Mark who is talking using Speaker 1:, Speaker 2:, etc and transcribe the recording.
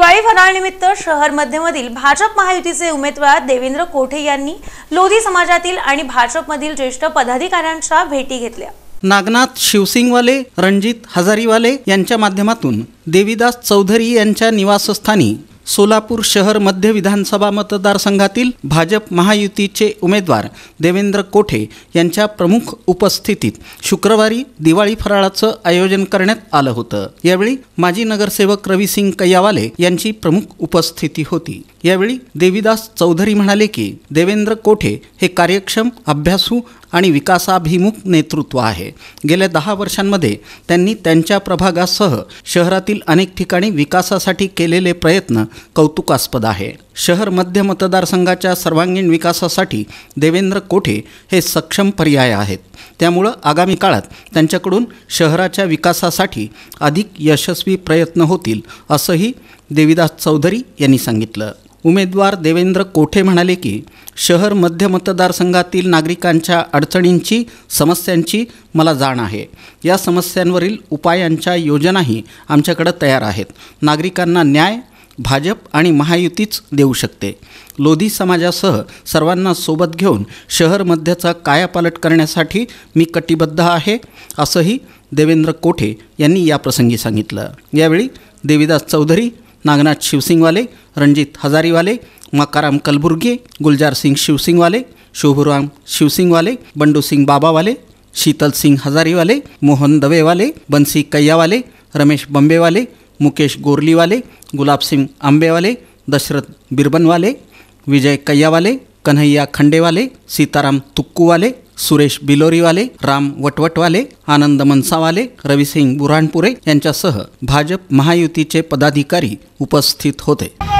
Speaker 1: दिवाळी फराळनिमित्त शहर मध्यमधील भाजप महायुतीचे उमेदवार देवेंद्र कोठे यांनी लोधी समाजातील आणि भाजपमधील ज्येष्ठ पदाधिकाऱ्यांच्या भेटी घेतल्या
Speaker 2: नागनाथ शिवसिंगवाले रणजित हजारीवाले यांच्या माध्यमातून देवीदास चौधरी यांच्या निवासस्थानी सोलापूर शहर मध्य विधानसभा मतदारसंघातील भाजप महायुतीचे उमेदवार देवेंद्र कोठे यांच्या प्रमुख उपस्थितीत शुक्रवारी दिवाळी फराळाचं आयोजन करण्यात आलं होतं यावेळी माजी नगरसेवक रविसिंग कैयावाले यांची प्रमुख उपस्थिती होती यावेळी देवीदास चौधरी म्हणाले की देवेंद्र कोठे हे कार्यक्षम अभ्यासू आणि विकासाभिमुख नेतृत्व आहे गेल्या दहा वर्षांमध्ये त्यांनी त्यांच्या प्रभागासह शहरातील अनेक ठिकाणी विकासासाठी केलेले प्रयत्न कौतुकास्पद आहे शहर मध्य मतदारसंघाच्या सर्वांगीण विकासासाठी देवेंद्र कोठे हे सक्षम पर्याय आहेत त्यामुळं आगामी काळात त्यांच्याकडून शहराच्या विकासासाठी अधिक यशस्वी प्रयत्न होतील असंही देविदास चौधरी यांनी सांगितलं उमेदवार देवेंद्र कोठे म्हणाले की शहर मध्य मतदारसंघातील नागरिकांच्या अडचणींची समस्यांची मला जाण आहे या समस्यांवरील उपायांच्या योजनाही आमच्याकडं तयार आहेत नागरिकांना न्याय भाजप आणि महायुतीच देऊ शकते लोधी समाजासह सर्वांना सोबत घेऊन शहर मध्यचा कायापालट करण्यासाठी मी कटिबद्ध आहे असंही देवेंद्र कोठे यांनी याप्रसंगी सांगितलं यावेळी देवीदास चौधरी नागनाथ शिवसिंगवाले रणजित हजारीवाले माकाराम कलबुर्गे गुलजारसिंग शिवसिंगवाले शोभुराम शिवसिंगवाले बंडूसिंग बाबावाले शीतलसिंग हजारीवाले मोहन दवेवाले बंसी कैयावाले रमेश बंबेवाले मुकेश गोरलीवाले गुलाबसिंग आंबेवाले दशरथ बिरबनवाले विजय कैयावाले कन्हैया खंडेवाले सीताराम तुक्कूवाले सुरेश बिलोरीवाले राम वटवटवाले आनंद मनसावाले रविसिंग बुऱ्हाणपुरे यांच्यासह भाजप महायुतीचे पदाधिकारी उपस्थित होते